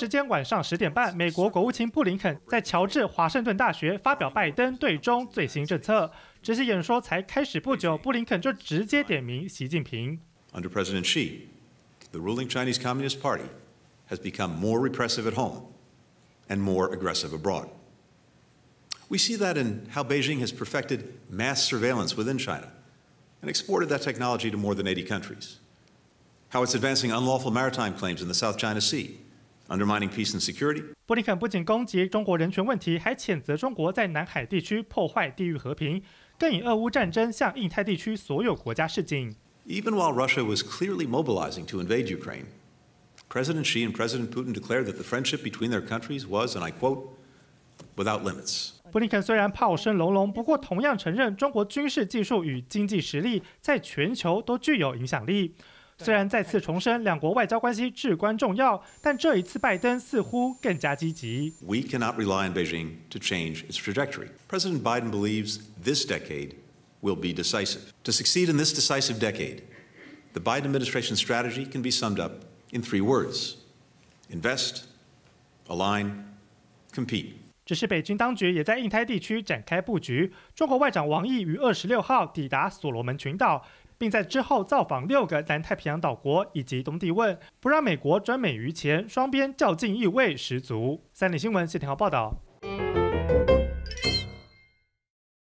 时间晚上十点半，美国国务卿布林肯在乔治华盛顿大学发表拜登对中最新政策。这些演说才开始不久，布林肯就直接点名习近平。Under President Xi, the ruling Chinese Communist Party has become more repressive at home and more aggressive abroad. We see that in how Beijing has perfected mass surveillance within China and exported that technology to more than 80 countries, how it's advancing unlawful maritime claims in the South China Sea undermining peace and security。布林肯不仅攻击中国人权问题，还谴责中国在南海地区破坏地域和平，更以俄乌战争向印太地区所有国家示警。Even while Russia was clearly mobilizing to invade Ukraine, President Xi and President Putin declared that the friendship between their countries was, and I quote, "without limits." 布林肯虽然炮声隆隆，不过同样承认中国军事技术与经济实力在全球都具有影响力。虽然再次重申两国外交关系至关重要，但这一次拜登似乎更加积极。We cannot rely on Beijing to change its trajectory. President Biden believes this decade will be decisive. To succeed in this decisive decade, the Biden administration's strategy can be summed up in three words: invest, align, compete. 只是北京当局也在印太地区展开布局。中国外长王毅于二十六号抵达所罗门群岛。并在之后造访六个南太平洋岛国以及东帝汶，不让美国专美于前，双边较劲意味十足。三立新闻谢天豪报道。